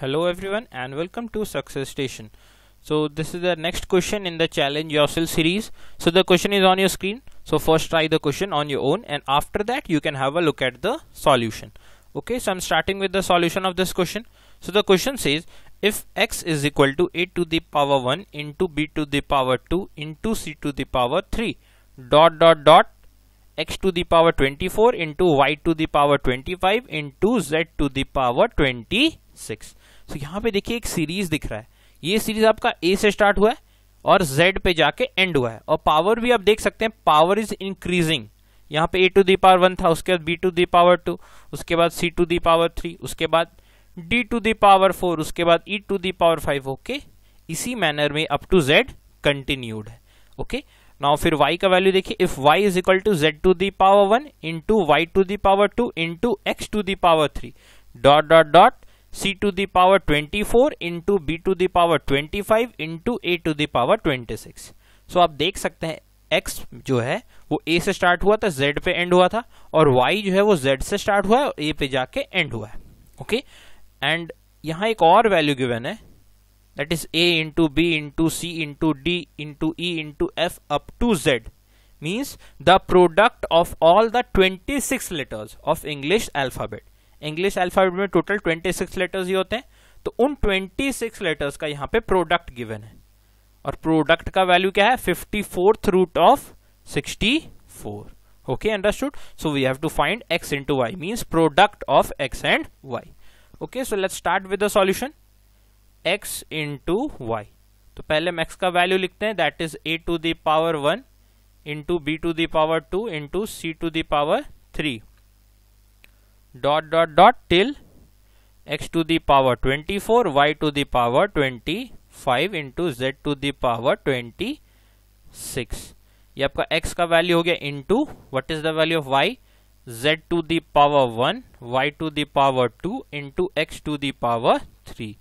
hello everyone and welcome to success station so this is the next question in the challenge yourself series so the question is on your screen so first try the question on your own and after that you can have a look at the solution okay so i'm starting with the solution of this question so the question says if x is equal to a to the power 1 into b to the power 2 into c to the power 3 dot dot dot x to the power 24 into y to the power 25 into z to the power 26 सो तो so, यहाँ पे देखिए एक series दिख रहा है ये series आपका ए से स्टार्ट हुआ है और जेड पे जाके एंड हुआ है और पावर भी आप देख सकते हैं पावर इज इंक्रीजिंग यहाँ पे A to the power one था उसके बाद B to the power two उसके बाद C to the power three उसके बाद D to the power four उसके बाद E to the power five okay इसी मैनर में अप टू जेड कंटिन्यूड है ओके ना नाउ फिर y का वैल्यू देखिए if y is equal to Z to the power one into Y to the power two into X to the power three dot dot dot C to the twenty four into B to the twenty five into A to the power twenty six so आप देख सकते हैं x जो है वो ए से start हुआ था जेड पे एंड हुआ था और वाई जो है वो जेड से स्टार्ट हुआ है और ए पे जाके एंड हुआ है ओके एंड यहाँ एक और वैल्यू गिवन है that is a into B into C into D into E into F up to Z means the product of all the twenty six letters of English English alphabet में total 26 letters ही होते हैं तो उन 26 letters का यहाँ पे product given है और प्रोडक्ट का वैल्यू क्या है fifty fourth root of sixty four okay understood so we have to find X into Y means product of X and Y okay so let start with the solution X into Y तो पहले हम X का value लिखते हैं that is A to the power one into B to the power two into C to the power three dot dot dot till x to the power 24 y to the power 25 into z to the power 26 ये आपका x का value हो गया into what is the value of y z to the power 1 y to the power 2 into x to the power 3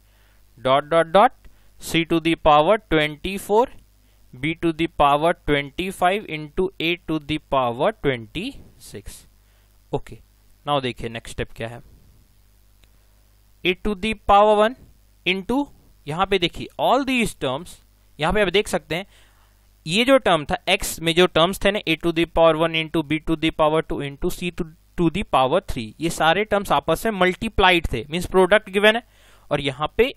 dot dot dot c to the power 24 b to the power 25 into a to the power 26 okay okay. Now देखिए next step क्या है A to the power one into यहां पर देखिए all these terms यहां पे आप देख सकते हैं ये जो टर्म था x में जो टर्म्स थे ना A to the power one into B to the power two into C to to the power three ये सारे टर्म्स आपस में मल्टीप्लाइड थे मीन्स प्रोडक्ट गिवन है और यहां पे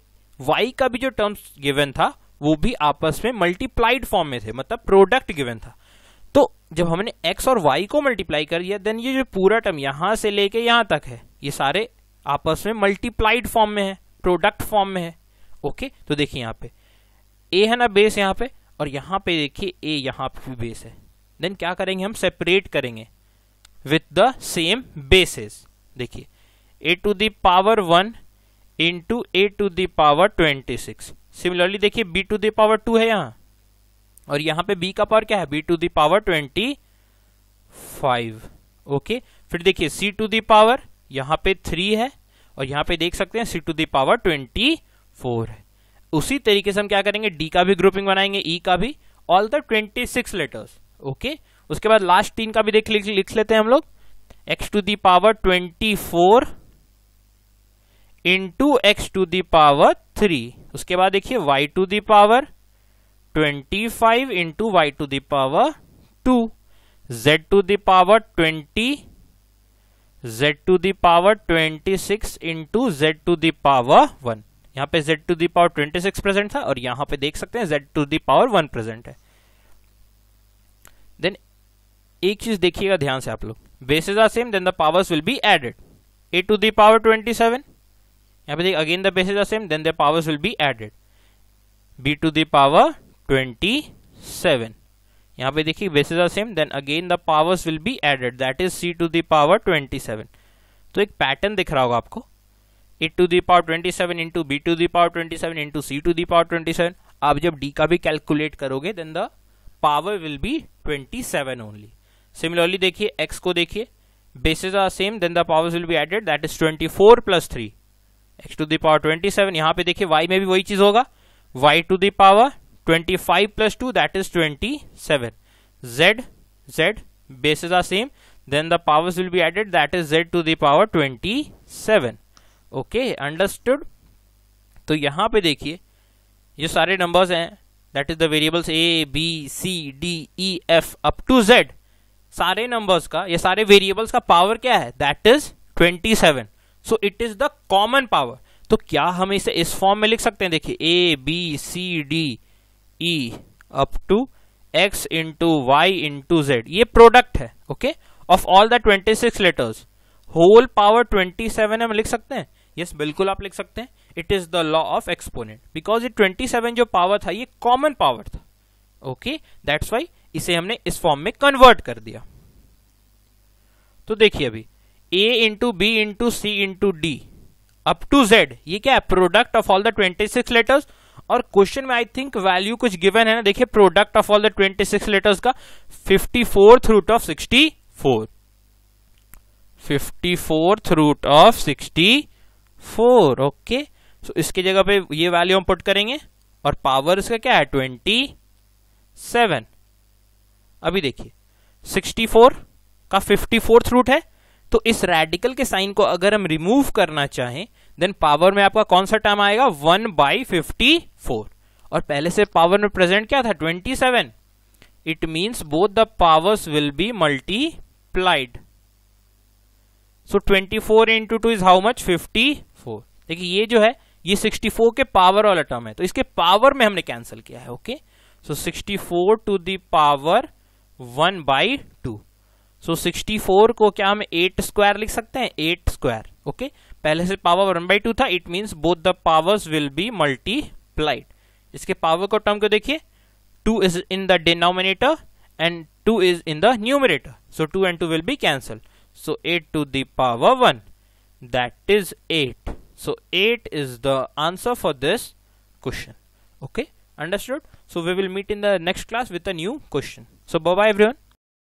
y का भी जो टर्म्स गिवन था वो भी आपस में मल्टीप्लाइड फॉर्म में थे मतलब प्रोडक्ट गिवन था तो जब हमने एक्स और वाई को मल्टीप्लाई कर दिया देन ये जो पूरा टर्म यहां से लेके यहां तक है ये सारे आपस में मल्टीप्लाइड फॉर्म में है प्रोडक्ट फॉर्म में है ओके तो देखिए यहाँ पे ए है ना बेस यहाँ पे और यहाँ पे देखिए ए यहाँ पे भी बेस है देन क्या करेंगे हम सेपरेट करेंगे विथ द सेम बेसिस देखिए A to the power one into A to the power twenty six similarly देखिए B to the power two है यहाँ और यहां पे b का पावर क्या है b to the power twenty five okay फिर देखिए c टू दावर यहां पे थ्री है और यहां पे देख सकते हैं c to power twenty four है उसी तरीके से हम क्या करेंगे d का भी ग्रुपिंग बनाएंगे e का भी ऑल द 26 सिक्स लेटर्स ओके उसके बाद लास्ट तीन का भी देख लिख, लिख लेते हैं हम लोग X to the power twenty four into X to the power three उसके बाद देखिए Y to the power twenty five into Y to the power two Z to the power twenty Z to the power twenty six into Z to the power one यहाँ पे z to the power twenty six present था और यहाँ पे देख सकते हैं z to the power one present है देन एक चीज देखिएगा ध्यान से आप लोग basis are same then the powers will be added A to power twenty seven यहाँ पे देख again the bases are same then the powers will be added B to the power twenty seven यहाँ पे देखिए bases are same then again the powers will be added that is C to the power 27 तो एक pattern दिख रहा होगा आपको A to the power 27 seven into B to the power 27 seven into C to the power 27 आप जब D का भी कैलकुलेट करोगे then the power will be 27 only similarly देखिए एक्स को देखिए bases are same then the powers will be added that is 24 four plus three X to the power 27 seven पे देखिए वाई में भी वही चीज होगा Y to the power twenty five plus two that is twenty seven Z Z bases are same then the powers will be added that is Z to the power twenty seven okay understood तो यहाँ पे देखिए ये सारे numbers हैं that is the variables A B C D E F up to Z सारे numbers का ये सारे वेरिएबल्स का पावर क्या है that is twenty seven so it is the common power तो क्या हम इसे इस फॉर्म में लिख सकते हैं देखिए A B C D E up to X into Y into Z ये प्रोडक्ट है okay of all the 26 letters whole power 27 हम लिख सकते हैं यस yes, बिल्कुल आप लिख सकते हैं it is the law of exponent because ये 27 जो पावर था ये कॉमन पावर था ओके दैट्स वाई इसे हमने इस फॉर्म में कन्वर्ट कर दिया तो देखिए अभी A into B into C into D up to Z ये क्या है product of all the twenty six letters और क्वेश्चन में आई थिंक वैल्यू कुछ गिवन है ना देखिए product of all the 26 letters का fifty fourth root of 64 54 fourth root of 64 okay so इसकी जगह पे ये वैल्यू हम पुट करेंगे और पावर इसका क्या है 27 अभी देखिए 64 का फिफ्टी फोर्थ रूट है तो इस रेडिकल के साइन को अगर हम रिमूव करना चाहें देन पावर में आपका कौन सा टर्म आएगा वन बाई फिफ्टी फोर और पहले से पावर में प्रेजेंट क्या था twenty seven it means both the powers will be multiplied so twenty four into two is how much fifty four देखिए ये जो है ये सिक्सटी फोर के पावर वाला टर्म है तो इसके पावर में हमने कैंसिल किया है okay so four to the power power by two so so, 64 को क्या हम 8 स्क्वायर लिख सकते हैं 8 स्क्वायर ओके पहले से पावर वन बाई टू था it means both the powers will be multiplied इसके पावर को टर्म को देखिए two is in the denominator and two is in the numerator so two and two will be cancel so eight to the power one that is eight so eight is the answer for this question okay understood so we will meet in the next class with a new question so bye every one